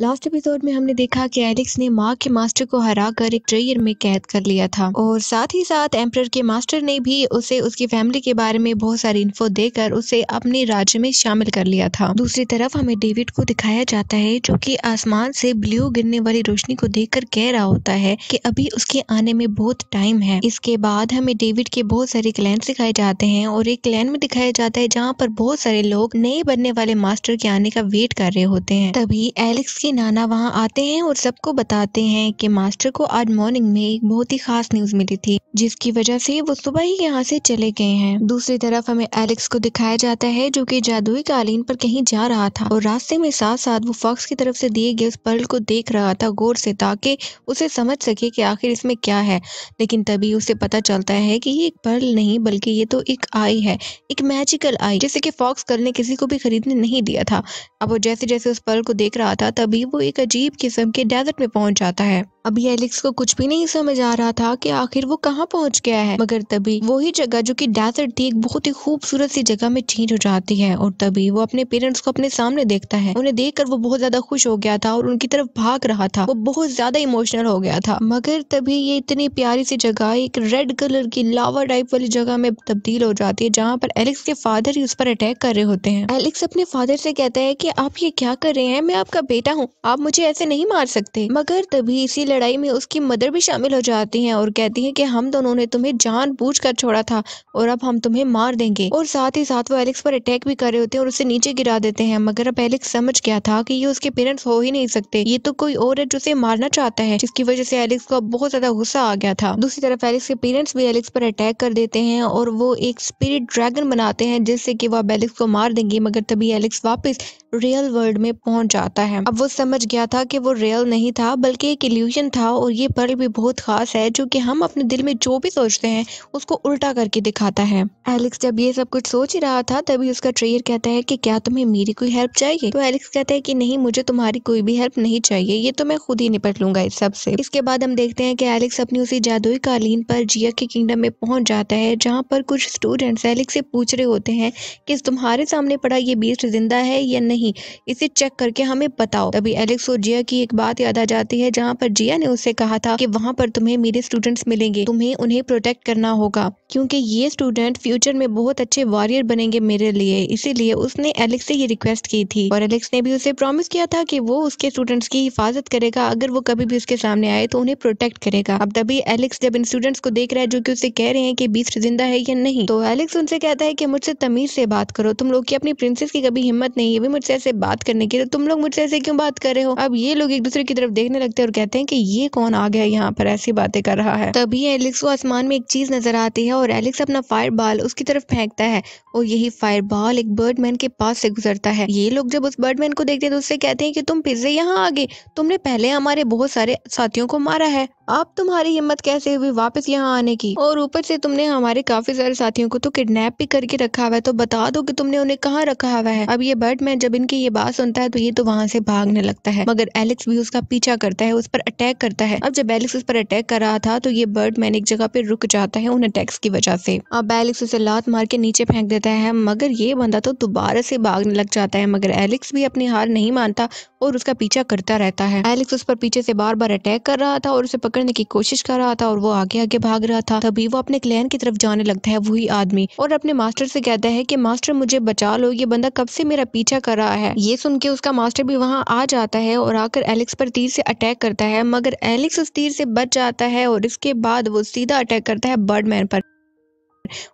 Last episode में हमने देखा कि एलेक्स ने माँ के मास्टर को हरा कर एक ट्रेयर में कैद कर लिया था और साथ ही साथ एम्पर के मास्टर ने भी उसे उसकी फैमिली के बारे में बहुत सारी इन्फो देकर उसे अपने राज्य में शामिल कर लिया था दूसरी तरफ हमें डेविड को दिखाया जाता है जो कि आसमान से ब्लू गिरने वाली रोशनी को देख कह रहा होता है की अभी उसके आने में बहुत टाइम है इसके बाद हमें डेविड के बहुत सारे क्लैन दिखाए जाते हैं और एक क्लैन में दिखाया जाता है जहाँ पर बहुत सारे लोग नए बनने वाले मास्टर के आने का वेट कर रहे होते हैं तभी एलेक्स के नाना वहाँ आते हैं और सबको बताते हैं कि मास्टर को आज मॉर्निंग में एक बहुत ही खास न्यूज मिली थी जिसकी वजह से वो सुबह ही यहाँ से चले गए हैं दूसरी तरफ हमें एलेक्स को दिखाया जाता है जो कि जादुई कालीन पर कहीं जा रहा था और रास्ते में साथ साथ वो फॉक्स की तरफ से दिए गए उस पर्ल को देख रहा था गौर से ताकि उसे समझ सके कि आखिर इसमें क्या है लेकिन तभी उसे पता चलता है कि ये एक पर्ल नहीं बल्कि ये तो एक आई है एक मैजिकल आई जैसे कि फॉक्स कल ने किसी को भी खरीदने नहीं दिया था अब वो जैसे जैसे उस पर्ल को देख रहा था तभी भी वो एक अजीब किस्म के डेजर्ट में पहुंच जाता है अभी एलेक्स को कुछ भी नहीं समझ आ रहा था कि आखिर वो कहाँ पहुंच गया है मगर तभी वही जगह जो कि डेजर्ट थी एक बहुत ही खूबसूरत सी जगह में चेंज हो जाती है और तभी वो अपने पेरेंट्स को अपने सामने देखता है उन्हें देखकर वो बहुत ज्यादा खुश हो गया था और उनकी तरफ भाग रहा था वो बहुत ज्यादा इमोशनल हो गया था मगर तभी ये इतनी प्यारी सी जगह एक रेड कलर की लावा टाइप वाली जगह में तब्दील हो जाती है जहाँ पर एलेक्स के फादर ही उस पर अटैक कर रहे होते हैं एलेक्स अपने फादर से कहता है की आप ये क्या कर रहे हैं मैं आपका बेटा हूँ हूँ आप मुझे ऐसे नहीं मार सकते मगर तभी इसी लड़ाई में उसकी मदर भी शामिल हो जाती है और कहती है की हम दोनों ने तुम्हें जान बूझ कर छोड़ा था और अब हम तुम्हें मार देंगे और साथ ही साथ वो एलेक्स पर अटैक भी कर रहे होते हैं और उसे नीचे गिरा देते हैं मगर अब एलेक्स समझ गया था की ये उसके पेरेंट्स हो ही नहीं सकते ये तो कोई और है जो उसे मारना चाहता है जिसकी वजह से एलेक्स को बहुत ज्यादा गुस्सा आ गया था दूसरी तरफ एलेक्स के पेरेंट्स भी एलेक्स पर अटैक कर देते हैं और वो एक स्पिरिट ड्रैगन बनाते हैं जिससे कि अब एलेक्स को मार देंगे मगर तभी एलेक्स वापस रियल वर्ल्ड में पहुंच जाता है अब वो समझ गया था कि वो रियल नहीं था बल्कि एक इल्यूजन था और ये पल भी बहुत ख़ास है जो कि हम अपने दिल में जो भी सोचते हैं उसको उल्टा करके दिखाता है एलेक्स जब ये सब कुछ सोच ही रहा था तभी उसका ट्रेयर कहता है कि क्या तुम्हें मेरी कोई हेल्प चाहिए तो एलेक्स कहता है कि नहीं मुझे तुम्हारी कोई भी हेल्प नहीं चाहिए ये तो मैं खुद ही निपट लूंगा इस सब इसके बाद हम देखते हैं कि एलेक्स अपनी उसी जादुई कालीन पर जिया के किंगडम में पहुंच जाता है जहाँ पर कुछ स्टूडेंट्स एलेक्स से पूछ रहे होते हैं कि तुम्हारे सामने पड़ा ये बीस्ट जिंदा है या नहीं इसे चेक करके हमें बताओ तभी एलेक्स और जिया की एक बात याद आ जाती है जहाँ पर जिया ने उससे कहा था कि वहाँ पर तुम्हें मेरे स्टूडेंट्स मिलेंगे तुम्हें उन्हें प्रोटेक्ट करना होगा क्योंकि ये स्टूडेंट फ्यूचर में बहुत अच्छे वॉरियर बनेंगे मेरे लिए इसीलिए उसने एलेक्स से ये रिक्वेस्ट की थी और एलेक्स ने भी उसे प्रॉमिस किया था कि वो उसके स्टूडेंट्स की हिफाजत करेगा अगर वो कभी भी उसके सामने आए तो उन्हें प्रोटेक्ट करेगा अब तभी एलेक्स जब इन स्टूडेंट्स को देख रहा है जो की उसे कह रहे हैं की बीस जिंदा है या नहीं तो एलेक्स उनसे कहता है की मुझसे तमीज से बात करो तुम लोग की अपनी प्रिंसेस की कभी हिम्मत नहीं है भी मुझसे ऐसे बात करने की तो तुम लोग मुझसे ऐसे क्यों बात कर रहे हो अब ये लोग एक दूसरे की तरफ देखने लगते हैं और कहते हैं की ये कौन आ गया यहाँ पर ऐसी बातें कर रहा है तभी एलेक्स को आसमान में एक चीज नजर आती है और एलेक्स अपना फायर बॉल उसकी तरफ फेंकता है और यही फायर बॉल एक बर्डमैन के पास से गुजरता है ये लोग जब उस बर्डमैन को देखते हैं तो उससे कहते हैं कि तुम फिर से यहाँ आ गए तुमने पहले हमारे बहुत सारे साथियों को मारा है अब तुम्हारी हिम्मत कैसे हुई वापस यहाँ आने की और ऊपर से तुमने हमारे काफी सारे साथियों को तो किडनैप भी करके रखा हुआ है तो बता दो कि तुमने उन्हें कहाँ रखा हुआ है अब ये बर्ड मैन जब इनकी ये बात सुनता है तो ये तो वहाँ से भागने लगता है मगर एलेक्स भी उसका पीछा करता है उस पर अटैक करता है अब जब एलेक्स उस पर अटैक कर रहा था तो ये मैन एक जगह पे रुक जाता है उन अटैक्स की वजह से अब एलेक्स उसे लात मार के नीचे फेंक देता है मगर ये बंदा तो दोबारा से भागने लग जाता है मगर एलेक्स भी अपनी हार नहीं मानता और उसका पीछा करता रहता है एलेक्स उस पर पीछे से बार बार अटैक कर रहा था और उसे पकड़ने की कोशिश कर रहा था और वो आगे आगे भाग रहा था तभी वो अपने क्लैन की तरफ जाने लगता है वही आदमी और अपने मास्टर से कहता है कि मास्टर मुझे बचा लो ये बंदा कब से मेरा पीछा कर रहा है ये सुन के उसका मास्टर भी वहाँ आ जाता है और आकर एलेक्स पर तीर से अटैक करता है मगर एलेक्स उस तीर से बच जाता है और इसके बाद वो सीधा अटैक करता है बर्डमैन पर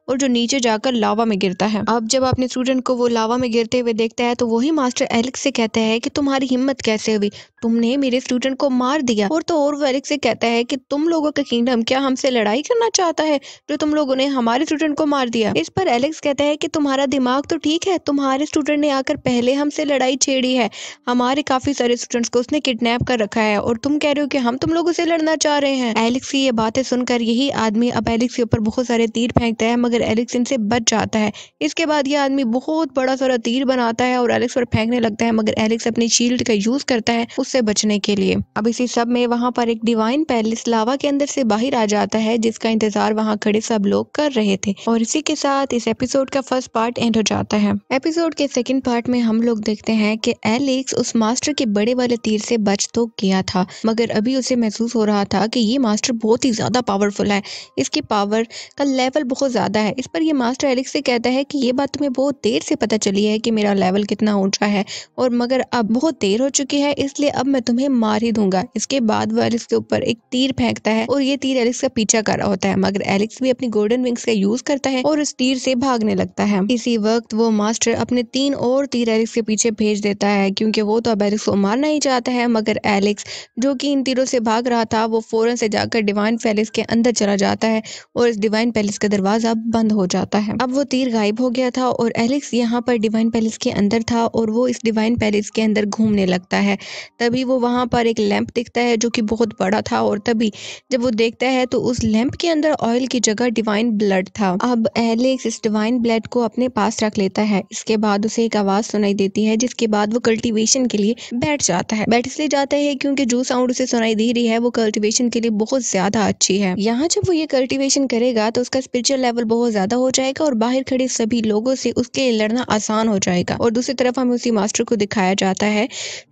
और जो नीचे जाकर लावा में गिरता है अब जब अपने स्टूडेंट को वो लावा में गिरते हुए देखता है तो वही मास्टर एलेक्स से कहता है कि तुम्हारी हिम्मत कैसे हुई तुमने मेरे स्टूडेंट को मार दिया और तो और वो एलेक्स से कहता है कि तुम लोगों का किंगडम क्या हमसे लड़ाई करना चाहता है जो तुम लोगों ने हमारे स्टूडेंट को मार दिया इस पर एलेक्स कहता है कि तुम्हारा दिमाग तो ठीक है तुम्हारे स्टूडेंट ने आकर पहले हमसे लड़ाई छेड़ी है हमारे काफी सारे स्टूडेंट्स को उसने किडनैप कर रखा है और तुम कह रहे हो कि हम तुम लोगों से लड़ना चाह रहे हैं एलेक्स की ये बातें सुनकर यही आदमी अब एलेक्स के ऊपर बहुत सारे तीर फेंकता होता है मगर एलेक्स इनसे बच जाता है इसके बाद यह आदमी बहुत बड़ा सारा तीर बनाता है और एलेक्स पर फेंकने लगता है मगर एलेक्स अपनी शील्ड का यूज करता है उससे बचने के लिए अब इसी सब में वहाँ पर एक डिवाइन पैलेस लावा के अंदर से बाहर आ जाता है जिसका इंतजार वहाँ खड़े सब लोग कर रहे थे और इसी के साथ इस एपिसोड का फर्स्ट पार्ट एंड हो जाता है एपिसोड के सेकेंड पार्ट में हम लोग देखते हैं की एलेक्स उस मास्टर के बड़े वाले तीर से बच तो गया था मगर अभी उसे महसूस हो रहा था की ये मास्टर बहुत ही ज्यादा पावरफुल है इसकी पावर का लेवल बहुत ज़्यादा है इस पर यह मास्टर एलिक्स से कहता है कि ये बात तुम्हें बहुत देर से पता चली है कि मेरा लेवल कितना ऊंचा है और मगर अब बहुत देर हो चुकी है इसलिए अब मैं तुम्हें मार ही दूंगा इसके बाद वह एलिक्स के ऊपर एक तीर फेंकता है और ये तीर एलिक्स का पीछा कर रहा होता है मगर एलिक्स भी अपनी गोल्डन विंग्स का यूज करता है और उस तीर से भागने लगता है इसी वक्त वो मास्टर अपने तीन और तीर एलिक्स के पीछे भेज देता है क्योंकि वो तो अब एलिक्स को मारना ही चाहता है मगर एलिक्स जो कि इन तीरों से भाग रहा था वो फौरन से जाकर डिवाइन पैलेस के अंदर चला जाता है और इस डिवाइन पैलेस का दरवाजा आवाज़ अब बंद हो जाता है अब वो तीर गायब हो गया था और एलेक्स यहाँ पर डिवाइन पैलेस के अंदर था और वो इस डिवाइन पैलेस के अंदर घूमने लगता है तभी वो वहाँ पर एक लैंप दिखता है जो कि बहुत बड़ा था और तभी जब वो देखता है तो उस लैंप के अंदर ऑयल की जगह डिवाइन ब्लड था अब एलेक्स इस डिवाइन ब्लड को अपने पास रख लेता है इसके बाद उसे एक आवाज़ सुनाई देती है जिसके बाद वो कल्टिवेशन के लिए बैठ जाता है बैठ इसलिए जाता है क्योंकि जो साउंड उसे सुनाई दे रही है वो कल्टिवेशन के लिए बहुत ज़्यादा अच्छी है यहाँ जब वो ये कल्टिवेशन करेगा तो उसका स्पिरिचुअल लेवल बहुत ज़्यादा हो जाएगा और बाहर खड़े सभी लोगों से उसके लिए लड़ना आसान हो जाएगा और दूसरी तरफ हमें उसी मास्टर को दिखाया जाता है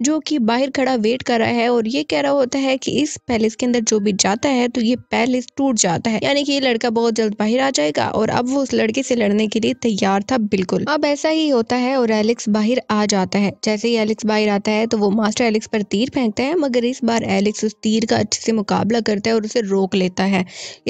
जो कि बाहर खड़ा वेट कर रहा है और ये कह रहा होता है कि इस पैलेस के अंदर जो भी जाता है तो ये पैलेस टूट जाता है यानी कि ये लड़का बहुत जल्द बाहर आ जाएगा और अब वो उस लड़के से लड़ने के लिए तैयार था बिल्कुल अब ऐसा ही होता है और एलेक्स बाहर आ जाता है जैसे ही एलेक्स बाहर आता है तो वो मास्टर एलेक्स पर तीर फेंकता है मगर इस बार एलेक्स उस तीर का अच्छे से मुकाबला करता है और उसे रोक लेता है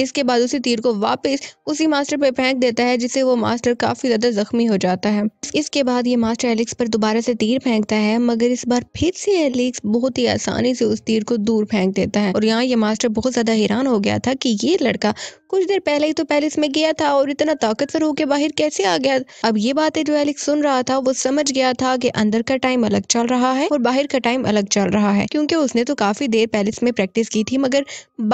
इसके बाद उसी तीर को वापस उसी मास्टर पर फेंक देता है जिससे वो मास्टर काफ़ी ज़्यादा ज़ख्मी हो जाता है इसके बाद ये मास्टर एलिक्स पर दोबारा से तीर फेंकता है मगर इस बार फिर से एलिक्स बहुत ही आसानी से उस तीर को दूर फेंक देता है और यहाँ ये मास्टर बहुत ज़्यादा हैरान हो गया था कि ये लड़का कुछ देर पहले ही तो पैलेस में गया था और इतना ताकतवर होकर बाहर कैसे आ गया अब ये बातें जो एलिक्स सुन रहा था वो समझ गया था कि अंदर का टाइम अलग चल रहा है और बाहर का टाइम अलग चल रहा है क्योंकि उसने तो काफी देर पैलेस में प्रैक्टिस की थी मगर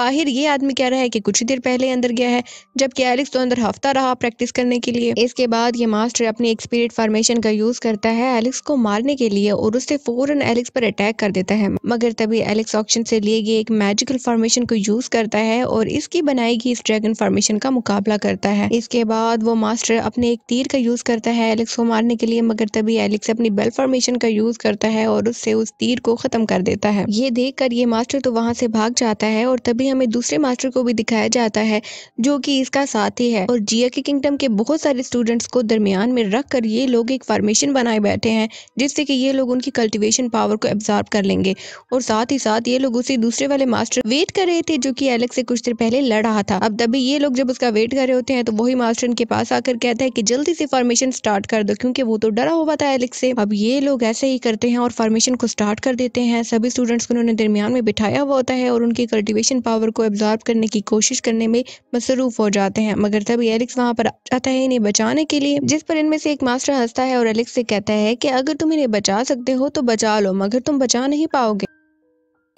बाहर ये आदमी कह रहा है कि कुछ ही देर पहले अंदर गया है जबकि एलिक्स तो अंदर हफ्ता रहा प्रैक्टिस करने के लिए इसके बाद ये मास्टर अपनी एक स्पिरिट फॉर्मेशन का यूज करता है एलेक्स को मारने के लिए और उससे फौरन एलेक्स पर अटैक कर देता है मगर तभी एलेक्स ऑक्शन से लिए गए एक मैजिकल फॉर्मेशन को यूज करता है और इसकी बनाई गई इस ड्रैगन फॉर्मेशन का मुकाबला करता है इसके बाद वो मास्टर अपने एक तीर का यूज करता है एलेक्स को मारने के लिए मगर तभी एलेक्स अपनी बेल फॉर्मेशन का यूज करता है और उससे उस तीर को खत्म कर देता है ये देख कर ये मास्टर तो वहाँ से भाग जाता है और तभी हमें दूसरे मास्टर को भी दिखाया जाता है जो की इसका ही है है और जिया के किंगडम के बहुत सारे स्टूडेंट्स को दरमियान में रख कर ये लोग एक फार्मेशन बनाए बैठे हैं जिससे कि ये लोग उनकी कल्टिवेशन पावर को एब्जॉर्ब कर लेंगे और साथ ही साथ ये लोग उसे दूसरे वाले मास्टर वेट कर रहे थे जो की एलेक्स से कुछ देर पहले लड़ रहा था अब तभी ये लोग जब उसका वेट कर रहे होते हैं तो वही मास्टर इनके पास आकर कहता है की जल्दी से फॉर्मेशन स्टार्ट कर दो क्योंकि वो तो डरा हुआ था एलेक्स से अब ये लोग ऐसे ही करते हैं और फॉर्मेशन को स्टार्ट कर देते हैं सभी स्टूडेंट्स को उन्होंने दरमियान में बिठाया हुआ होता है और उनकी कल्टिवेशन पावर को एब्जॉर्ब करने की कोशिश करने में मसरूफ हो जाते हैं मगर तभी एलेक्स वहाँ पर आता है इन्हें बचाने के लिए जिस पर इनमें से एक मास्टर हंसता है और एलेक्स से कहता है कि अगर तुम इन्हें बचा सकते हो तो बचा लो मगर तुम बचा नहीं पाओगे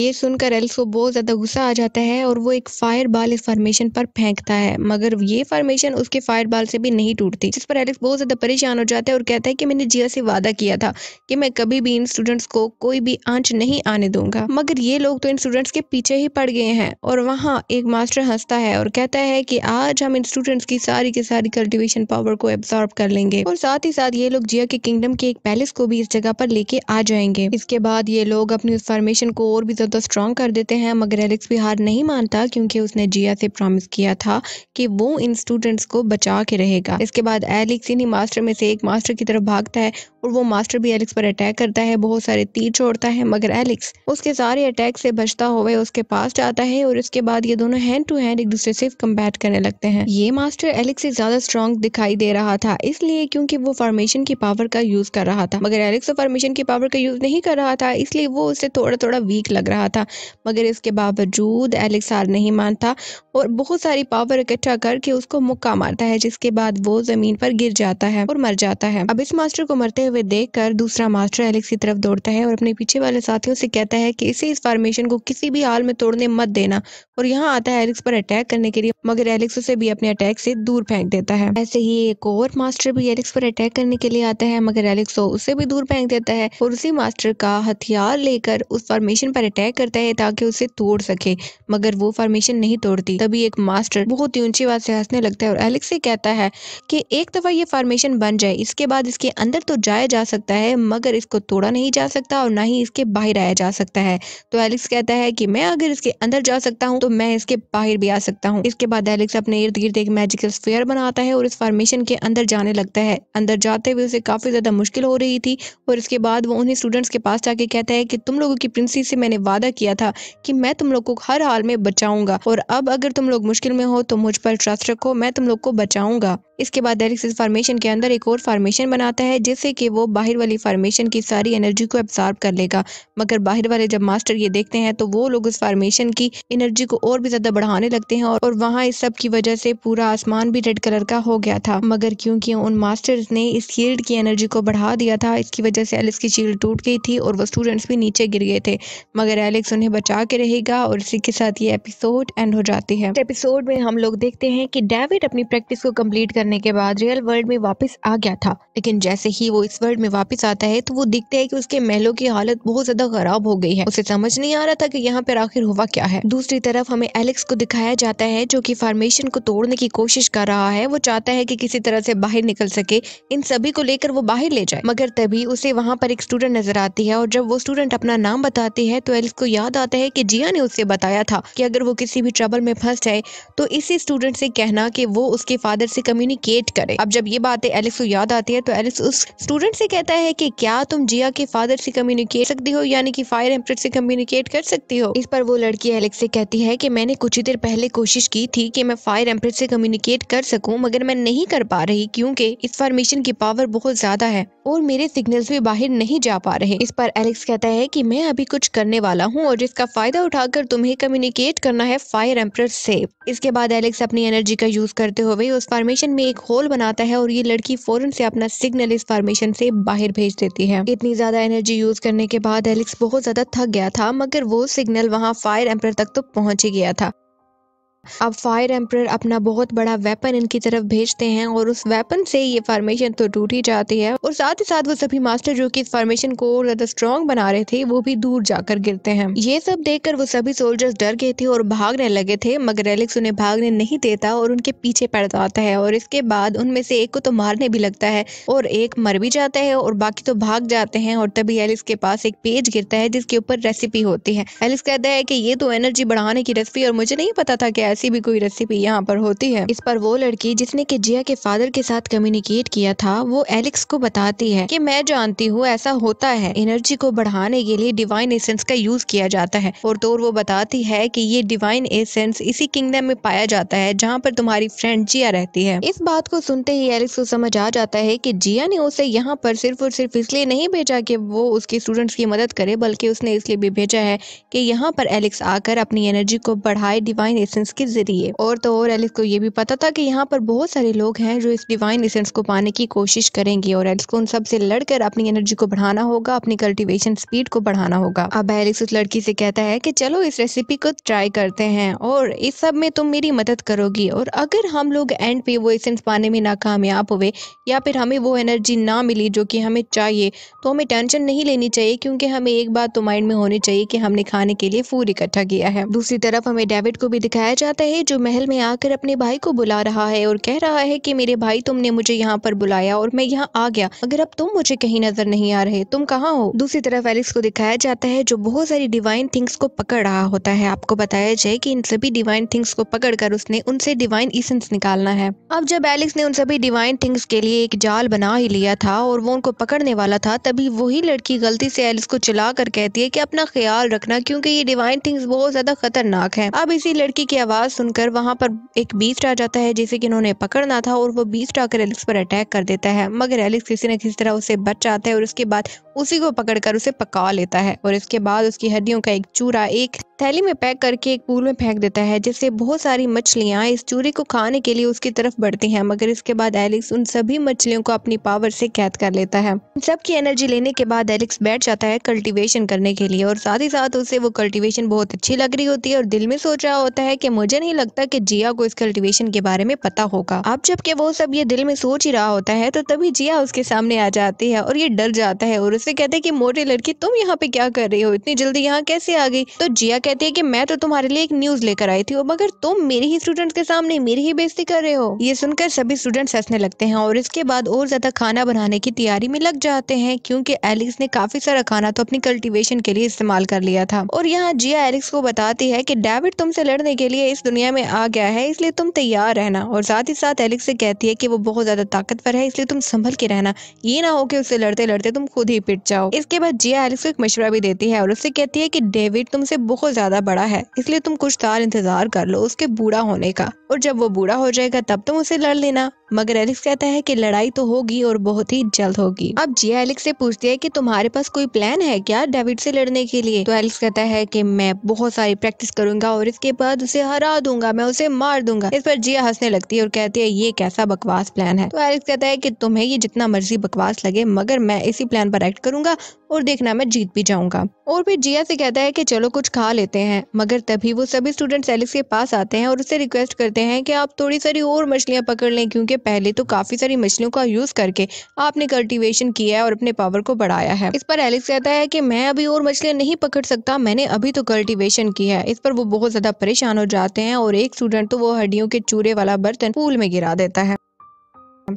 ये सुनकर एल्स को बहुत ज़्यादा गुस्सा आ जाता है और वो एक फायर बाल इस फॉर्मेशन पर फेंकता है मगर ये फॉर्मेशन उसके फायर बाल से भी नहीं टूटती जिस पर एल्फ बहुत ज़्यादा परेशान हो जाता है और कहता है कि मैंने जिया से वादा किया था कि मैं कभी भी इन स्टूडेंट्स को कोई भी आंच नहीं आने दूंगा मगर ये लोग तो इन स्टूडेंट्स के पीछे ही पड़ गए हैं और वहाँ एक मास्टर हंसता है और कहता है की आज हम इन स्टूडेंट्स की सारी की सारी कल्टिवेशन पावर को एब्सॉर्ब कर लेंगे और साथ ही साथ ये लोग जिया के किंगडम के एक पैलेस को भी इस जगह पर लेके आ जाएंगे इसके बाद ये लोग अपनी उस फॉर्मेशन को और भी ज़्यादा तो स्ट्रॉन्ग कर देते हैं मगर एलेक्स भी हार नहीं मानता क्योंकि उसने जिया से प्रॉमिस किया था कि वो इन स्टूडेंट्स को बचा के रहेगा इसके बाद एलेक्स इन्हीं मास्टर में से एक मास्टर की तरफ भागता है और वो मास्टर भी एलेक्स पर अटैक करता है बहुत सारे तीर छोड़ता है मगर एलेक्स उसके सारे अटैक से बचता हुआ उसके पास जाता है और उसके बाद ये दोनों हैंड टू हैंड एक दूसरे से कम्पैट करने लगते हैं ये मास्टर एलेक्स से ज्यादा स्ट्रॉन्ग दिखाई दे रहा था इसलिए क्योंकि वो फॉर्मेशन की पावर का यूज कर रहा था मगर एलेक्स फॉर्मेशन तो की पावर का यूज नहीं कर रहा था इसलिए वो उसे थोड़ा थोड़ा वीक लग रहा था मगर इसके बावजूद एलेक्स हार नहीं मानता और बहुत सारी पावर इकट्ठा करके उसको मुक्का मारता है जिसके बाद वो ज़मीन पर गिर जाता है और मर जाता है अब इस मास्टर को मरते हुए देख कर दूसरा मास्टर एलेक्स की तरफ दौड़ता है और अपने पीछे वाले साथियों से कहता है की इसे इस फॉर्मेशन को किसी भी हाल में तोड़ने मत देना और यहाँ आता है एलेक्स पर अटैक करने के लिए मगर एलेक्स उसे भी अपने अटैक से दूर फेंक देता है ऐसे ही एक और मास्टर भी एलेक्स पर अटैक करने के लिए आता है मगर एलेक्स तो उसे भी दूर फेंक देता है और उसी मास्टर का हथियार लेकर उस फॉर्मेशन पर अटैक तय करता है ताकि उसे तोड़ सके मगर वो फॉर्मेशन नहीं तोड़ती तभी एक मास्टर बहुत ही ऊंची बात से हंसने लगता है और एलेक्स से कहता है कि एक दफ़ा ये फॉर्मेशन बन जाए इसके बाद इसके अंदर तो जाया जा सकता है मगर इसको तोड़ा नहीं जा सकता और ना ही इसके बाहर आया जा सकता है तो एलेक्स कहता है की मैं अगर इसके अंदर जा सकता हूँ तो मैं इसके बाहर भी आ सकता हूँ इसके बाद एलेक्स अपने इर्द गिर्द एक मैजिकल स्पेयर बनाता है और इस फॉर्मेशन के अंदर जाने लगता है अंदर जाते हुए उसे काफ़ी ज़्यादा मुश्किल हो रही थी और इसके बाद वो उन्हीं स्टूडेंट्स के पास जाके कहता है कि तुम लोगों की प्रिंसी से मैंने वादा किया था कि मैं तुम लोग को हर हाल में बचाऊंगा और अब अगर तुम लोग मुश्किल में हो तो मुझ पर ट्रस्ट रखो मैं तुम लोग को बचाऊंगा इसके बाद डेरिक्स इस फॉर्मेशन के अंदर एक और फॉर्मेशन बनाता है जिससे कि वो बाहर वाली फॉर्मेशन की सारी एनर्जी को एब्जॉर्ब कर लेगा मगर बाहर वाले जब मास्टर ये देखते हैं तो वो लोग उस फार्मेशन की एनर्जी को और भी ज़्यादा बढ़ाने लगते हैं और वहाँ इस सब की वजह से पूरा आसमान भी रेड कलर का हो गया था मगर क्योंकि उन मास्टर्स ने इस शील्ड की एनर्जी को बढ़ा दिया था इसकी वजह से एलिस की शील्ड टूट गई थी और वो स्टूडेंट्स भी नीचे गिर गए थे मगर एलेक्स उन्हें बचा के रहेगा और इसी के साथ ये एपिसोड एंड हो जाती है एपिसोड में हम लोग देखते हैं कि डेविड अपनी प्रैक्टिस को कंप्लीट करने के बाद रियल वर्ल्ड में वापस आ गया था लेकिन जैसे ही वो इस वर्ल्ड में वापस आता है तो वो देखते है कि उसके महलों की हालत बहुत ज्यादा खराब हो गई है उसे समझ नहीं आ रहा था कि यहाँ पर आखिर हुआ क्या है दूसरी तरफ हमें एलेक्स को दिखाया जाता है जो की फार्मेशन को तोड़ने की कोशिश कर रहा है वो चाहता है की किसी तरह से बाहर निकल सके इन सभी को लेकर वो बाहर ले जाए मगर तभी उसे वहाँ पर एक स्टूडेंट नजर आती है और जब वो स्टूडेंट अपना नाम बताती है तो एलेक्स इसको याद आता है कि जिया ने उससे बताया था कि अगर वो किसी भी ट्रबल में फंस जाए तो इसी स्टूडेंट से कहना कि वो उसके फादर से कम्युनिकेट करे अब जब ये बातें एलेक्स को याद आती है तो एलेक्स उस स्टूडेंट से कहता है कि क्या तुम जिया के फादर से कम्युनिकेट सकती हो यानी कि फायर एम्प्रेट से कम्युनिकेट कर सकती हो इस पर वो लड़की एलेक्स से कहती है कि मैंने कुछ ही देर पहले कोशिश की थी कि मैं फायर एम्प्रेट से कम्युनिकेट कर सकूं मगर मैं नहीं कर पा रही क्योंकि इस फॉर्मेशन की पावर बहुत ज्यादा है और मेरे सिग्नल्स भी बाहर नहीं जा पा रहे इस पर एलेक्स कहता है कि मैं अभी कुछ करने वाला वाला हूँ और जिसका फायदा उठाकर तुम्हें कम्युनिकेट करना है फायर एम्पर से इसके बाद एलेक्स अपनी एनर्जी का यूज करते हुए उस फार्मेशन में एक होल बनाता है और ये लड़की फौरन से अपना सिग्नल इस फॉर्मेशन से बाहर भेज देती है इतनी ज्यादा एनर्जी यूज करने के बाद एलेक्स बहुत ज्यादा थक गया था मगर वो सिग्नल वहाँ फायर एम्पर तक तो पहुंच ही गया था अब फायर एम्प्रर अपना बहुत बड़ा वेपन इनकी तरफ भेजते हैं और उस वेपन से ये फॉर्मेशन तो टूट ही जाती है और साथ ही साथ वो सभी मास्टर जो कि इस फॉर्मेशन को ज्यादा स्ट्रॉन्ग बना रहे थे वो भी दूर जाकर गिरते हैं ये सब देखकर वो सभी सोल्जर्स डर गए थे और भागने लगे थे मगर एलेक्स उन्हें भागने नहीं देता और उनके पीछे पड़ जाता है और इसके बाद उनमें से एक को तो मारने भी लगता है और एक मर भी जाता है और बाकी तो भाग जाते हैं और तभी एलिस के पास एक पेज गिरता है जिसके ऊपर रेसिपी होती है एलिस कहता है की ये तो एनर्जी बढ़ाने की रेसिपी और मुझे नहीं पता था कि ऐसी भी कोई रेसिपी यहाँ पर होती है इस पर वो लड़की जिसने की जिया के फादर के साथ कम्युनिकेट किया था वो एलेक्स को बताती है की मैं जानती हूँ ऐसा होता है एनर्जी को बढ़ाने के लिए डिवाइन एसेंस का यूज किया जाता है और तो वो बताती है की ये डिवाइन एसेंस इसी किंगडम में पाया जाता है जहाँ पर तुम्हारी फ्रेंड जिया रहती है इस बात को सुनते ही एलेक्स को समझ आ जाता है कि जिया ने उसे यहाँ पर सिर्फ और सिर्फ इसलिए नहीं भेजा कि वो उसके स्टूडेंट्स की मदद करे बल्कि उसने इसलिए भी भेजा है कि यहाँ पर एलेक्स आकर अपनी एनर्जी को बढ़ाए डिवाइन एसेंस के जरिए और तो और एलिस को ये भी पता था कि यहाँ पर बहुत सारे लोग हैं जो इस डिवाइन एसेंस को पाने की कोशिश करेंगे और एलिस को उन सबसे लड़कर अपनी एनर्जी को बढ़ाना होगा अपनी कल्टिवेशन स्पीड को बढ़ाना होगा अब एलिस उस लड़की से कहता है कि चलो इस रेसिपी को ट्राई करते हैं और इस सब में तुम मेरी मदद करोगी और अगर हम लोग एंड पे वो एसेंस पाने में नाकामयाब हुए या फिर हमें वो एनर्जी ना मिली जो कि हमें चाहिए तो हमें टेंशन नहीं लेनी चाहिए क्योंकि हमें एक बात तो माइंड में होनी चाहिए कि हमने खाने के लिए फूड इकट्ठा किया है दूसरी तरफ हमें डेविड को भी दिखाया जा आता है जो महल में आकर अपने भाई को बुला रहा है और कह रहा है कि मेरे भाई तुमने मुझे यहाँ पर बुलाया और मैं यहाँ आ गया अगर अब तुम मुझे कहीं नजर नहीं आ रहे तुम कहाँ हो दूसरी तरफ एलिक्स को दिखाया जाता है जो बहुत सारी डिवाइन थिंग्स को पकड़ रहा होता है आपको बताया जाए की इन सभी डिवाइन थिंग्स को पकड़ उसने उनसे डिवाइन इसेंस निकालना है अब जब एलिक्स ने उन सभी डिवाइन थिंग्स के लिए एक जाल बना ही लिया था और वो उनको पकड़ने वाला था तभी वही लड़की गलती से एलिस को चला कर कहती है की अपना ख्याल रखना क्यूँकी ये डिवाइन थिंग्स बहुत ज्यादा खतरनाक है अब इसी लड़की की आवाज आवाज़ सुनकर वहाँ पर एक बीस्ट आ जाता है जिसे कि उन्होंने पकड़ना था और वो बीस्ट आकर एलिक्स पर अटैक कर देता है मगर एलिक्स किसी न किसी तरह उसे बच जाता है और उसके बाद उसी को पकड़कर उसे पका लेता है और इसके बाद उसकी हड्डियों का एक चूरा एक थैली में पैक करके एक पूल में फेंक देता है जिससे बहुत सारी मछलियाँ इस चूरी को खाने के लिए उसकी तरफ बढ़ती हैं मगर इसके बाद एलेक्स उन सभी मछलियों को अपनी पावर से कैद कर लेता है सबकी एनर्जी लेने के बाद एलेक्स बैठ जाता है कल्टिवेशन करने के लिए और साथ ही साथ उसे वो कल्टिवेशन बहुत अच्छी लग रही होती है और दिल में सोच रहा होता है की मुझे नहीं लगता की जिया को इस कल्टिवेशन के बारे में पता होगा अब जबकि वो सब ये दिल में सोच ही रहा होता है तो तभी जिया उसके सामने आ जाती है और ये डर जाता है और उसे कहते हैं की मोटे लड़की तुम यहाँ पे क्या कर रही हो इतनी जल्दी यहाँ कैसे आ गई तो जिया कहती है कि मैं तो तुम्हारे लिए एक न्यूज लेकर आई थी मगर तुम मेरे ही स्टूडेंट्स के सामने मेरी ही बेइज्जती कर रहे हो ये सुनकर सभी स्टूडेंट्स हंसने लगते हैं और इसके बाद और ज्यादा खाना बनाने की तैयारी में लग जाते हैं क्योंकि एलिक्स ने काफी सारा खाना तो अपनी कल्टिवेशन के लिए इस्तेमाल कर लिया था और यहाँ जिया एलिक्स को बताती है की डेविड तुमसे लड़ने के लिए इस दुनिया में आ गया है इसलिए तुम तैयार रहना और साथ ही साथ एलिक्स से कहती है की वो बहुत ज्यादा ताकतवर है इसलिए तुम संभल के रहना ये ना हो कि उससे लड़ते लड़ते तुम खुद ही पिट जाओ इसके बाद जिया एलिक्स को एक मशवरा भी देती है और उससे कहती है की डेविड तुमसे बहुत ज्यादा बड़ा है इसलिए तुम कुछ साल इंतजार कर लो उसके बूढ़ा होने का और जब वो बूढ़ा हो जाएगा तब तुम उसे लड़ लेना मगर एलिक्स कहता है कि लड़ाई तो होगी और बहुत ही जल्द होगी अब जिया एलिक्स से पूछती है कि तुम्हारे पास कोई प्लान है क्या डेविड से लड़ने के लिए तो एलिक्स कहता है कि मैं बहुत सारी प्रैक्टिस करूंगा और इसके बाद उसे हरा दूंगा मैं उसे मार दूंगा इस पर जिया हंसने लगती है और कहती है ये कैसा बकवास प्लान है तो एलिक्स कहता है की तुम्हें ये जितना मर्जी बकवास लगे मगर मैं इसी प्लान पर एक्ट करूंगा और देखना मैं जीत भी जाऊंगा और फिर जिया से कहता है कि चलो कुछ खा लेते हैं मगर तभी वो सभी स्टूडेंट एलिस के पास आते हैं और उससे रिक्वेस्ट करते हैं कि आप थोड़ी सारी और मछलियाँ पकड़ लें क्योंकि पहले तो काफ़ी सारी मछलियों का यूज़ करके आपने कल्टिवेशन किया है और अपने पावर को बढ़ाया है इस पर एलिस कहता है की मैं अभी और मछलियाँ नहीं पकड़ सकता मैंने अभी तो कल्टिवेशन की है इस पर वो बहुत ज़्यादा परेशान हो जाते हैं और एक स्टूडेंट तो वो हड्डियों के चूरे वाला बर्तन पूल में गिरा देता है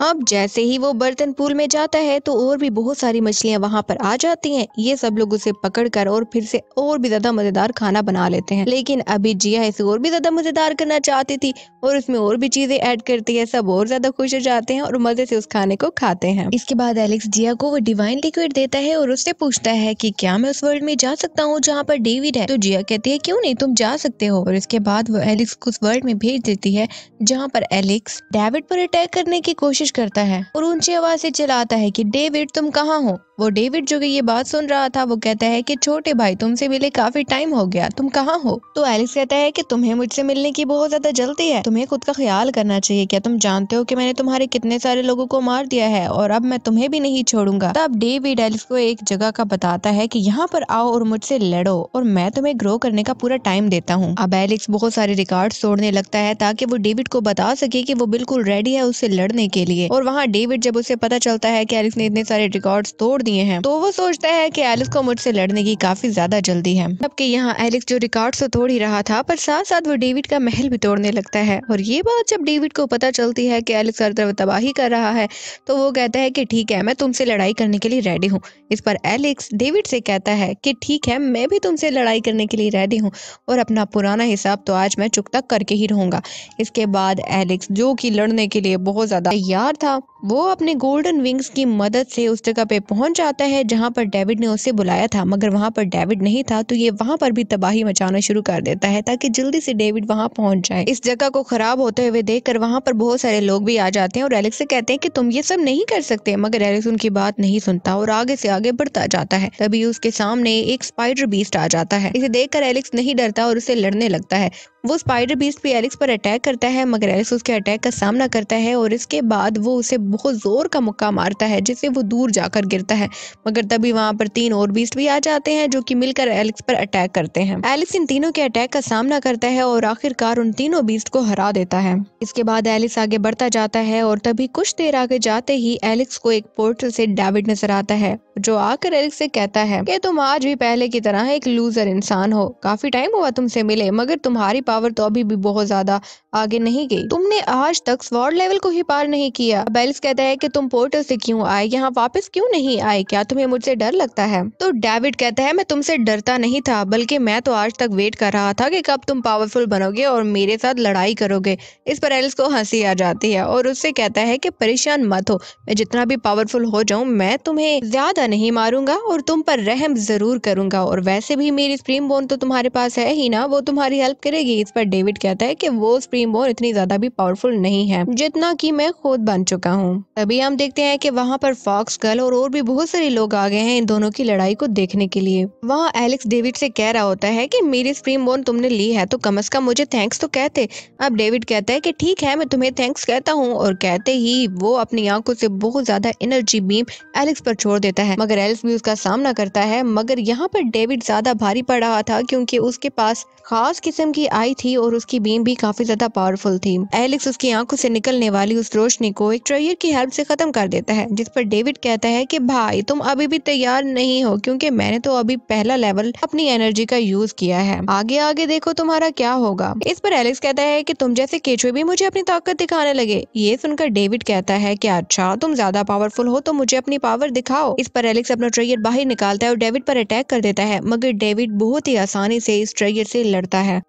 अब जैसे ही वो बर्तन पूल में जाता है तो और भी बहुत सारी मछलियाँ वहाँ पर आ जाती हैं ये सब लोग उसे पकड़ कर और फिर से और भी ज्यादा मजेदार खाना बना लेते हैं लेकिन अभी जिया इसे और भी ज्यादा मजेदार करना चाहती थी और उसमें और भी चीजें ऐड करती है सब और ज्यादा खुश हो जाते हैं और मजे से उस खाने को खाते हैं इसके बाद एलेक्स जिया को वो डिवाइन लिक्विड देता है और उससे पूछता है की क्या मैं उस वर्ल्ड में जा सकता हूँ जहाँ पर डेविड है तो जिया कहती है क्यूँ नहीं तुम जा सकते हो और इसके बाद वो एलेक्स को उस वर्ल्ड में भेज देती है जहाँ पर एलेक्स डेविड पर अटैक करने की कोशिश कोशिश करता है और ऊंची आवाज से चलाता है कि डेविड तुम कहाँ हो वो डेविड जो कि ये बात सुन रहा था वो कहता है कि छोटे भाई तुमसे मिले काफी टाइम हो गया तुम कहाँ हो तो एलिस कहता है कि तुम्हें मुझसे मिलने की बहुत ज्यादा जल्दी है तुम्हें खुद का ख्याल करना चाहिए क्या तुम जानते हो कि मैंने तुम्हारे कितने सारे लोगों को मार दिया है और अब मैं तुम्हें भी नहीं छोड़ूंगा तब डेविड एलिस को एक जगह का बताता है की यहाँ पर आओ और मुझसे लड़ो और मैं तुम्हें ग्रो करने का पूरा टाइम देता हूँ अब एलिक्स बहुत सारे रिकॉर्ड तोड़ने लगता है ताकि वो डेविड को बता सके की वो बिल्कुल रेडी है उससे लड़ने के लिए और वहाँ डेविड जब उसे पता चलता है की एलिक्स ने इतने सारे रिकॉर्ड तोड़ दिए हैं तो वो सोचता है कि एलिस को मुझसे लड़ने की काफी ज्यादा जल्दी है जबकि यहाँ एलिस जो रिकॉर्ड तो तोड़ ही रहा था पर साथ साथ वो डेविड का महल भी तोड़ने लगता है और ये बात जब डेविड को पता चलती है की एलिस हर तरफ तबाही कर रहा है तो वो कहता है की ठीक है मैं तुमसे लड़ाई करने के लिए रेडी हूँ इस पर एलिक्स डेविड से कहता है कि ठीक है मैं भी तुमसे लड़ाई करने के लिए रेडी हूँ और अपना पुराना हिसाब तो आज मैं चुकता करके ही रहूंगा इसके बाद एलिक्स जो कि लड़ने के लिए बहुत ज़्यादा तैयार था वो अपने गोल्डन विंग्स की मदद से उस जगह पे पहुंच जाता है जहां पर डेविड ने उसे बुलाया था मगर वहां पर डेविड नहीं था तो ये वहां पर भी तबाही मचाना शुरू कर देता है ताकि जल्दी से डेविड वहां पहुंच जाए इस जगह को खराब होते हुए देखकर वहां पर बहुत सारे लोग भी आ जाते हैं और एलेक्स से कहते हैं कि तुम ये सब नहीं कर सकते मगर एलेक्स उनकी बात नहीं सुनता और आगे से आगे बढ़ता जाता है तभी उसके सामने एक स्पाइडर बीस्ट आ जाता है इसे देखकर एलेक्स नहीं डरता और उसे लड़ने लगता है वो स्पाइडर बीस्ट पे एलेक्स पर अटैक करता है मगर एलेक्स उसके अटैक का सामना करता है और इसके बाद वो उसे बहुत ज़ोर का मुक्का मारता है जिससे वो दूर जाकर गिरता है मगर तभी वहाँ पर तीन और बीस्ट भी आ जाते हैं जो कि मिलकर एलेक्स पर अटैक करते हैं एलेक्स इन तीनों के अटैक का सामना करता है और आखिरकार उन तीनों बीस्ट को हरा देता है इसके बाद एलिस आगे बढ़ता जाता है और तभी कुछ देर आगे जाते ही एलेक्स को एक पोर्टल से डेविड नजर आता है जो आकर एलेक्स से कहता है कि तुम आज भी पहले की तरह एक लूजर इंसान हो काफी टाइम हुआ तुमसे मिले मगर तुम्हारी पावर तो अभी भी बहुत ज्यादा आगे नहीं गई तुमने आज तक स्वॉर्ड लेवल को ही पार नहीं किया बेल्स कहता है कि तुम पोर्टल से क्यों आए यहाँ वापस क्यों नहीं आए क्या तुम्हें मुझसे डर लगता है तो डेविड कहता है मैं तुमसे डरता नहीं था बल्कि मैं तो आज तक वेट कर रहा था कि कब तुम पावरफुल बनोगे और मेरे साथ लड़ाई करोगे इस पर एल्स को हंसी आ जाती है और उससे कहता है कि परेशान मत हो मैं जितना भी पावरफुल हो जाऊं मैं तुम्हें ज्यादा नहीं मारूंगा और तुम पर रहम जरूर करूंगा और वैसे भी मेरी स्प्रीम बोन तो तुम्हारे पास है ही ना वो तुम्हारी हेल्प करेगी इस पर डेविड कहता है कि वो स्प्रीम और इतनी ज्यादा भी पावरफुल नहीं है जितना कि मैं खुद बन चुका हूँ तभी हम देखते हैं कि वहाँ पर फॉक्स गर्ल और और भी बहुत सारे लोग आ गए हैं इन दोनों की लड़ाई को देखने के लिए वहाँ एलेक्स डेविड से कह रहा होता है की मेरी स्प्रीम बोर्न तुमने ली है तो कम अज कम मुझे थैंक्स तो कहते अब डेविड कहता है की ठीक है मैं तुम्हें थैंक्स कहता हूँ और कहते ही वो अपनी आंखों से बहुत ज्यादा एनर्जी बीम एलेक्स पर छोड़ देता है मगर एलेक्स भी उसका सामना करता है मगर यहाँ पर डेविड ज्यादा भारी पड़ रहा था क्योंकि उसके पास खास किस्म की आई आई थी और उसकी बीम भी काफी ज्यादा पावरफुल थी एलेक्स उसकी आंखों से निकलने वाली उस रोशनी को एक ट्रेयर की हेल्प से खत्म कर देता है जिस पर डेविड कहता है कि भाई तुम अभी भी तैयार नहीं हो क्योंकि मैंने तो अभी पहला लेवल अपनी एनर्जी का यूज किया है आगे आगे देखो तुम्हारा क्या होगा इस पर एलेक्स कहता है की तुम जैसे केचुए भी मुझे अपनी ताकत दिखाने लगे ये सुनकर डेविड कहता है की अच्छा तुम ज्यादा पावरफुल हो तो मुझे अपनी पावर दिखाओ इस पर एलेक्स अपना ट्रेयर बाहर निकालता है और डेविड पर अटैक कर देता है मगर डेविड बहुत ही आसानी से इस ट्रेयर से लड़ता है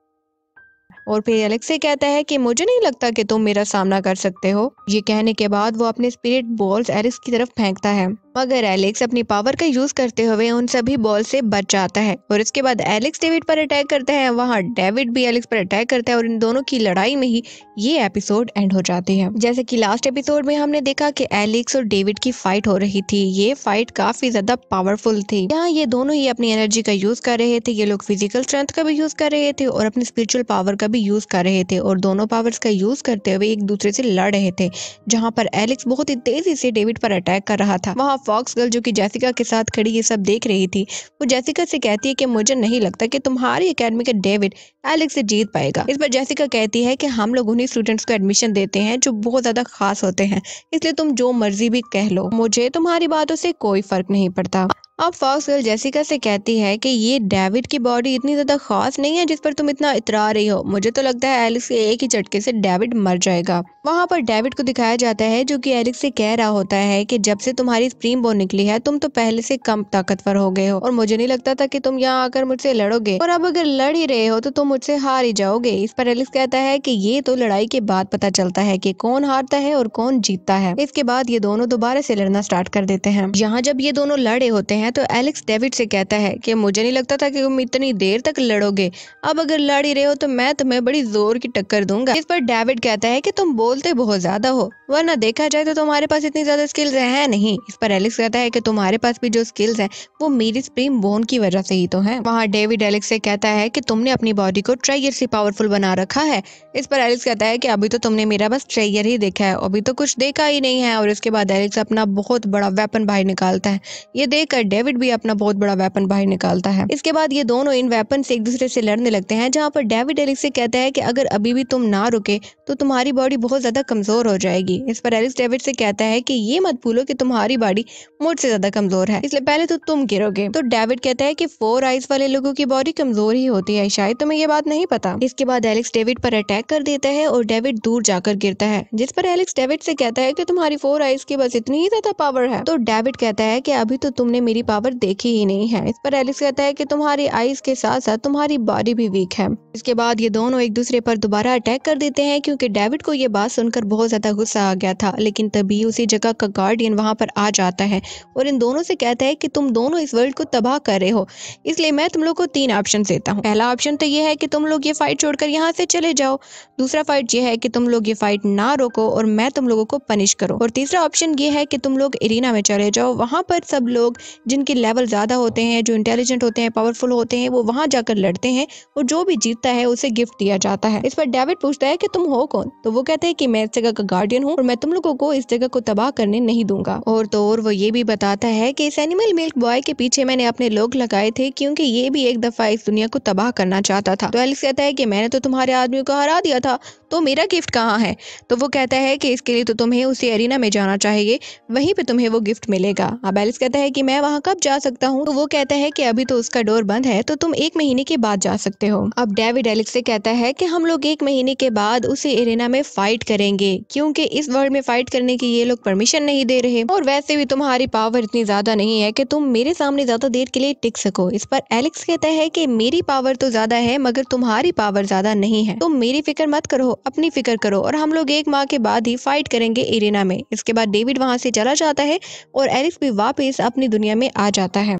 और फिर एलेक्स से कहता है कि मुझे नहीं लगता कि तुम मेरा सामना कर सकते हो ये कहने के बाद वो अपने स्पिरिट बॉल्स एरिस की तरफ फेंकता है मगर एलेक्स अपनी पावर का यूज करते हुए उन सभी बॉल से बच जाता है और इसके बाद एलेक्स डेविड पर अटैक करता है वहाँ डेविड भी एलेक्स पर अटैक करता है और इन दोनों की लड़ाई में ही ये एपिसोड एंड हो जाती है जैसे की लास्ट एपिसोड में हमने देखा की एलेक्स और डेविड की फाइट हो रही थी ये फाइट काफी ज्यादा पावरफुल थी यहाँ ये दोनों ही अपनी एनर्जी का यूज कर रहे थे ये लोग फिजिकल स्ट्रेंथ का भी यूज कर रहे थे और अपनी स्पिरिचुअल पावर का भी यूज कर रहे थे और दोनों पावर्स का यूज करते हुए एक दूसरे से लड़ रहे थे जहाँ पर एलेक्स बहुत ही तेजी से डेविड पर अटैक कर रहा था वहाँ फॉक्स गर्ल जो कि जैसिका के साथ खड़ी ये सब देख रही थी वो जैसिका से कहती है कि मुझे नहीं लगता कि तुम्हारी अकेडमी का डेविड एलेक्स से जीत पाएगा इस पर जैसिका कहती है कि हम लोग उन्हीं स्टूडेंट्स को एडमिशन देते हैं जो बहुत ज़्यादा खास होते हैं इसलिए तुम जो मर्जी भी कह लो मुझे तुम्हारी बातों से कोई फर्क नहीं पड़ता अब फॉक्स गर्ल जेसिका से कहती है कि ये डेविड की बॉडी इतनी ज़्यादा खास नहीं है जिस पर तुम इतना इतरा रही हो मुझे तो लगता है एलिक्स के एक ही झटके से डेविड मर जाएगा वहाँ पर डेविड को दिखाया जाता है जो कि एलिक्स से कह रहा होता है कि जब से तुम्हारी स्प्रीम बो निकली है तुम तो पहले से कम ताकतवर हो गए हो और मुझे नहीं लगता था की तुम यहाँ आकर मुझसे लड़ोगे और अब अगर लड़ ही रहे हो तो तुम मुझसे हार ही जाओगे इस पर एलिक्स कहता है की ये तो लड़ाई के बाद पता चलता है की कौन हारता है और कौन जीतता है इसके बाद ये दोनों दोबारा से लड़ना स्टार्ट कर देते हैं यहाँ जब ये दोनों लड़े होते हैं हैं तो एलेक्स डेविड से कहता है कि मुझे नहीं लगता था कि तुम इतनी देर तक लड़ोगे अब अगर लड़ ही रहे हो तो मैं तुम्हें बड़ी जोर की टक्कर दूंगा इस पर डेविड कहता है कि तुम बोलते बहुत ज्यादा हो वरना देखा जाए तो तुम्हारे पास इतनी ज्यादा स्किल्स है नहीं इस पर एलेक्स कहता है कि तुम्हारे पास भी जो स्किल्स है वो मेरी स्प्रीम बोन की वजह से ही तो है वहाँ डेविड एलेक्स से कहता है की तुमने अपनी बॉडी को ट्राइयर से पावरफुल बना रखा है इस पर एलेक्स कहता है की अभी तो तुमने मेरा बस ट्रेयर ही देखा है अभी तो कुछ देखा ही नहीं है और इसके बाद एलेक्स अपना बहुत बड़ा वेपन बाहर निकालता है ये देखकर डेविड भी अपना बहुत बड़ा वेपन बाहर निकालता है इसके बाद ये दोनों इन वेपन से एक दूसरे से लड़ने लगते हैं जहाँ पर डेविड एलिक्स से कहता है कि अगर अभी भी तुम ना रुके तो तुम्हारी बॉडी बहुत ज्यादा कमजोर हो जाएगी इस पर एलिक्स डेविड से कहता है कि ये मत भूलो कि तुम्हारी बॉडी मुझ से ज्यादा कमजोर है इसलिए पहले तो तुम गिरोगे तो डेविड कहता है कि फोर आइज वाले लोगों की बॉडी कमजोर ही होती है शायद तुम्हें ये बात नहीं पता इसके बाद एलेक्स डेविड पर अटैक कर देता है और डेविड दूर जाकर गिरता है जिस पर एलेक्स डेविड से कहता है कि तुम्हारी फोर आइज की बस इतनी ही ज्यादा पावर है तो डेविड कहता है कि अभी तो तुमने मेरी की पावर देखी ही नहीं है इस पर एलिस कहता है कि तुम्हारी आईज के साथ साथ तुम्हारी बॉडी भी वीक है इसके बाद ये दोनों एक दूसरे पर दोबारा अटैक कर देते हैं क्योंकि डेविड को ये बात सुनकर बहुत ज्यादा गुस्सा आ गया था लेकिन तभी उसी जगह का गार्डियन वहाँ पर आ जाता है और इन दोनों से कहता है कि तुम दोनों इस वर्ल्ड को तबाह कर रहे हो इसलिए मैं तुम लोग को तीन ऑप्शन देता हूँ पहला ऑप्शन तो ये है कि तुम लोग ये फाइट छोड़कर यहाँ से चले जाओ दूसरा फाइट ये है कि तुम लोग ये फाइट ना रोको और मैं तुम लोगों को पनिश करो और तीसरा ऑप्शन ये है कि तुम लोग इरीना में चले जाओ वहाँ पर सब लोग जिनके लेवल ज़्यादा होते हैं जो इंटेलिजेंट होते हैं पावरफुल होते हैं वो वहाँ जाकर लड़ते हैं और जो भी जीतता है उसे गिफ्ट दिया जाता है इस पर डेविड पूछता है कि तुम हो कौन तो वो कहते हैं कि मैं इस जगह का गार्डियन हूँ और मैं तुम लोगों को इस जगह को तबाह करने नहीं दूंगा और तो और वो ये भी बताता है कि इस एनिमल मिल्क बॉय के पीछे मैंने अपने लोग लगाए थे क्योंकि ये भी एक दफा इस दुनिया को तबाह करना चाहता था तो एलिस कहता है कि मैंने तो तुम्हारे आदमी को हरा दिया था तो मेरा गिफ्ट कहाँ है तो वो कहता है कि इसके लिए तो तुम्हें उसी एरिना में जाना चाहिए वहीं पे तुम्हें वो गिफ्ट मिलेगा अब एलिस कहता है कि मैं वहाँ कब जा सकता हूँ तो वो कहता है कि अभी तो उसका डोर बंद है तो तुम एक महीने के बाद जा सकते हो अब डेविड एलेक्स से कहता है कि हम लोग एक महीने के बाद उसी एरिना में फाइट करेंगे क्योंकि इस वर्ल्ड में फाइट करने की ये लोग परमिशन नहीं दे रहे और वैसे भी तुम्हारी पावर इतनी ज्यादा नहीं है की तुम मेरे सामने ज्यादा देर के लिए टिक सको इस पर एलेक्स कहता है कि मेरी पावर तो ज्यादा है मगर तुम्हारी पावर ज्यादा नहीं है तुम मेरी फिक्र मत करो अपनी फिक्र करो और हम लोग एक माह के बाद ही फाइट करेंगे एरिना में इसके बाद डेविड वहाँ से चला जाता है और एलेक्स भी वापस अपनी दुनिया में आ जाता है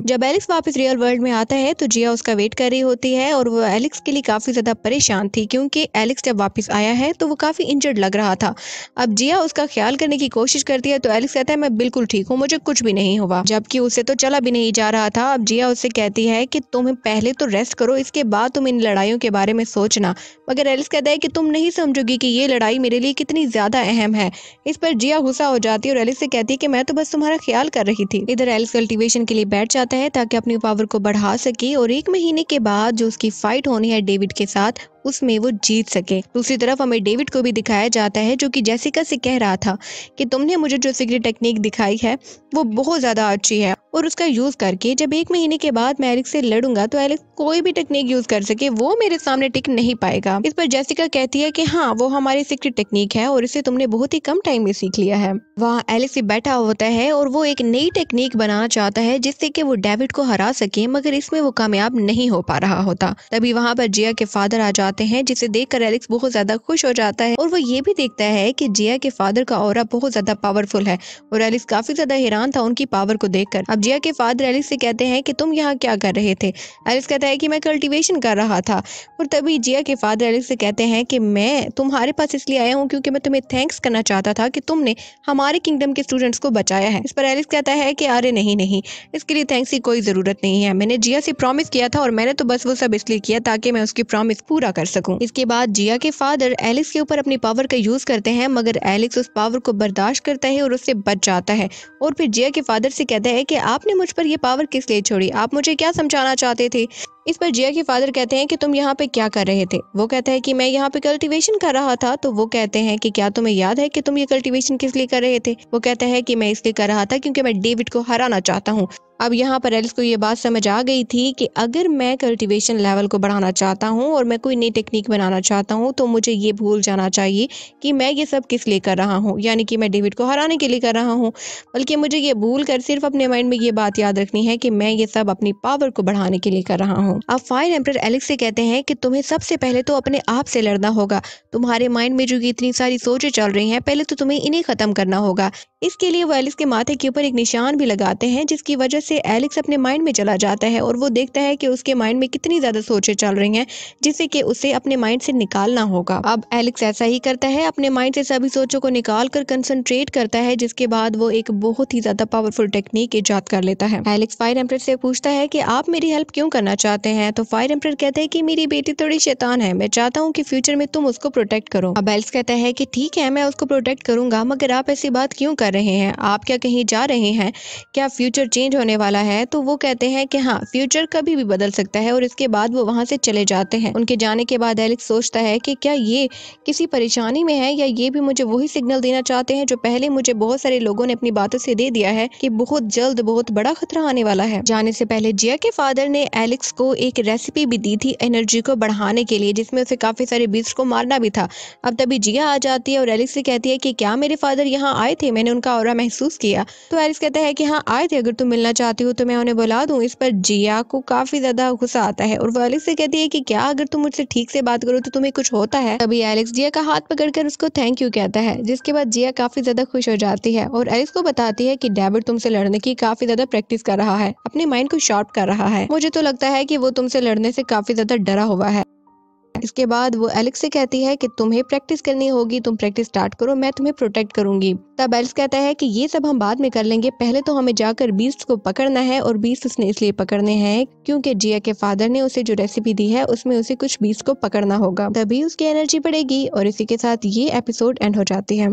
जब एलेक्स वापस रियल वर्ल्ड में आता है तो जिया उसका वेट कर रही होती है और वो एलेक्स के लिए काफ़ी ज़्यादा परेशान थी क्योंकि एलेक्स जब वापस आया है तो वो काफ़ी इंजर्ड लग रहा था अब जिया उसका ख्याल करने की कोशिश करती है तो एलेक्स कहता है मैं बिल्कुल ठीक हूँ मुझे कुछ भी नहीं हुआ जबकि उसे तो चला भी नहीं जा रहा था अब जिया उससे कहती है कि तुम्हें पहले तो रेस्ट करो इसके बाद तुम इन लड़ाइयों के बारे में सोचना मगर एलेक्स कहता है कि तुम नहीं समझोगी कि ये लड़ाई मेरे लिए कितनी ज़्यादा अहम है इस पर जिया गुस्सा हो जाती है और एलेक्स से कहती है कि मैं तो बस तुम्हारा ख्याल कर रही थी इधर एलेक्स कल्टिवेशन के लिए बैठ जाता है ताकि अपनी पावर को बढ़ा सके और एक महीने के बाद जो उसकी फ़ाइट होनी है डेविड के साथ उसमें वो जीत सके दूसरी तरफ हमें डेविड को भी दिखाया जाता है जो कि जैसिका से कह रहा था कि तुमने मुझे जो सीक्रेट टेक्निक दिखाई है वो बहुत ज़्यादा अच्छी है और उसका यूज़ करके जब एक महीने के बाद मैं एलेक्स से लड़ूंगा तो एलेक्स कोई भी टेक्निक यूज़ कर सके वो मेरे सामने टिक नहीं पाएगा इस पर जैसिका कहती है कि हाँ वो हमारी सीक्रेट टेक्निक है और इसे तुमने बहुत ही कम टाइम में सीख लिया है वहाँ एलेक्स बैठा होता है और वो एक नई टेक्निक बनाना चाहता है जिससे कि वो डेविड को हरा सके मगर इसमें वो कामयाब नहीं हो पा रहा होता तभी वहाँ पर जिया के फादर आ जाते आते हैं जिसे देखकर एलेक्स बहुत ज्यादा खुश हो जाता है और वो ये भी देखता है कि जिया के फादर का और बहुत ज्यादा पावरफुल है और एलेक्स काफी ज्यादा हैरान था उनकी पावर को देखकर अब जिया के फादर एलेक्स से कहते हैं कि तुम यहाँ क्या कर रहे थे एलेक्स कहता है कि मैं कल्टिवेशन कर रहा था और तभी जिया के फादर एलेक्स से कहते हैं कि मैं तुम्हारे पास इसलिए आया हूँ क्योंकि मैं तुम्हें थैंक्स करना चाहता था कि तुमने हमारे किंगडम के स्टूडेंट्स को बचाया है इस पर एलेक्स कहता है कि अरे नहीं नहीं इसके लिए थैंक्स की कोई ज़रूरत नहीं है मैंने जिया से प्रॉमिस किया था और मैंने तो बस वो सब इसलिए किया ताकि मैं उसकी प्रॉमिस पूरा कर कर सकूं। इसके बाद जिया के फादर एलिक्स के ऊपर अपनी पावर का यूज करते हैं मगर एलिक्स उस पावर को बर्दाश्त करता है और उससे बच जाता है और फिर जिया के फादर से कहता है कि आपने मुझ पर यह पावर किस लिए छोड़ी आप मुझे क्या समझाना चाहते थे इस पर जिया के फादर कहते हैं कि तुम यहाँ पे क्या कर रहे थे वो कहता है कि मैं यहाँ पे कल्टीवेशन कर रहा था तो वो कहते हैं कि क्या तुम्हें याद है कि तुम ये कल्टीवेशन किस लिए कर रहे थे वो कहता है कि मैं इसलिए कर रहा था क्योंकि मैं डेविड को हराना चाहता हूँ अब यहाँ पर एल्स को ये बात समझ आ गई थी कि अगर मैं कल्टीवेशन लेवल को बढ़ाना चाहता हूँ और मैं कोई नई टेक्निक बनाना चाहता हूँ तो मुझे ये भूल जाना चाहिए कि मैं ये सब किस लिए कर रहा हूँ यानी कि मैं डेविड को हराने के लिए कर रहा हूँ बल्कि मुझे ये भूल कर सिर्फ अपने माइंड में ये बात याद रखनी है कि मैं ये सब अपनी पावर को बढ़ाने के लिए कर रहा हूँ अब फायर एम्पर एलेक्स से कहते हैं कि तुम्हें सबसे पहले तो अपने आप से लड़ना होगा तुम्हारे माइंड में जो कि इतनी सारी सोचें चल रही हैं पहले तो तुम्हें इन्हें खत्म करना होगा इसके लिए वो एलेक्स के माथे के ऊपर एक निशान भी लगाते हैं जिसकी वजह से से एलेक्स अपने माइंड में चला जाता है और वो देखता है कि उसके माइंड में कितनी ज़्यादा सोचें चल रही हैं जिससे कि उसे अपने माइंड से निकालना होगा अब एलेक्स ऐसा ही करता है अपने माइंड से सभी सोचों को निकाल कर कंसनट्रेट करता है जिसके बाद वो एक बहुत ही ज़्यादा पावरफुल टेक्निक ईजाद कर लेता है एलेक्स फायर एम्पर से पूछता है कि आप मेरी हेल्प क्यों करना चाहते हैं तो फायर एम्पर कहते हैं कि मेरी बेटी थोड़ी शैतान है मैं चाहता हूँ कि फ्यूचर में तुम उसको प्रोटेक्ट करो अब एल्स कहता है कि ठीक है मैं उसको प्रोटेक्ट करूंगा मगर आप ऐसी बात क्यों कर रहे हैं आप क्या कहीं जा रहे हैं क्या फ्यूचर चेंज होने होने वाला है तो वो कहते हैं कि हाँ फ्यूचर कभी भी बदल सकता है और इसके बाद वो वहाँ से चले जाते हैं उनके जाने के बाद एलिक्स सोचता है कि क्या ये किसी परेशानी में है या ये भी मुझे वही सिग्नल देना चाहते हैं जो पहले मुझे बहुत सारे लोगों ने अपनी बातों से दे दिया है कि बहुत जल्द बहुत बड़ा खतरा आने वाला है जाने से पहले जिया के फादर ने एलेक्स को एक रेसिपी भी दी थी एनर्जी को बढ़ाने के लिए जिसमें उसे काफी सारे बीस को मारना भी था अब तभी जिया आ जाती है और एलेक्स से कहती है कि क्या मेरे फादर यहाँ आए थे मैंने उनका और महसूस किया तो एलेक्स कहता है कि हाँ आए थे अगर तुम मिलना चाहती हूँ तो मैं उन्हें बुला दूँ इस पर जिया को काफ़ी ज़्यादा गुस्सा आता है और वो एलेक्स से कहती है कि क्या अगर तुम मुझसे ठीक से बात करो तो तुम्हें कुछ होता है तभी एलेक्स जिया का हाथ पकड़कर उसको थैंक यू कहता है जिसके बाद जिया काफ़ी ज़्यादा खुश हो जाती है और एलेक्स को बताती है की डेविड तुमसे लड़ने की काफ़ी ज़्यादा प्रैक्टिस कर रहा है अपने माइंड को शार्प कर रहा है मुझे तो लगता है की वो तुमसे लड़ने से काफ़ी ज़्यादा डरा हुआ है इसके बाद वो एलेक्स से कहती है कि तुम्हें प्रैक्टिस करनी होगी तुम प्रैक्टिस स्टार्ट करो मैं तुम्हें प्रोटेक्ट करूंगी तब एलेक्स कहता है कि ये सब हम बाद में कर लेंगे पहले तो हमें जाकर बीस्ट को पकड़ना है और बीस्ट उसने इसलिए पकड़ने हैं क्योंकि जिया के फादर ने उसे जो रेसिपी दी है उसमें उसे कुछ बीस्ट को पकड़ना होगा तभी उसकी एनर्जी बढ़ेगी और इसी के साथ ये एपिसोड एंड हो जाती है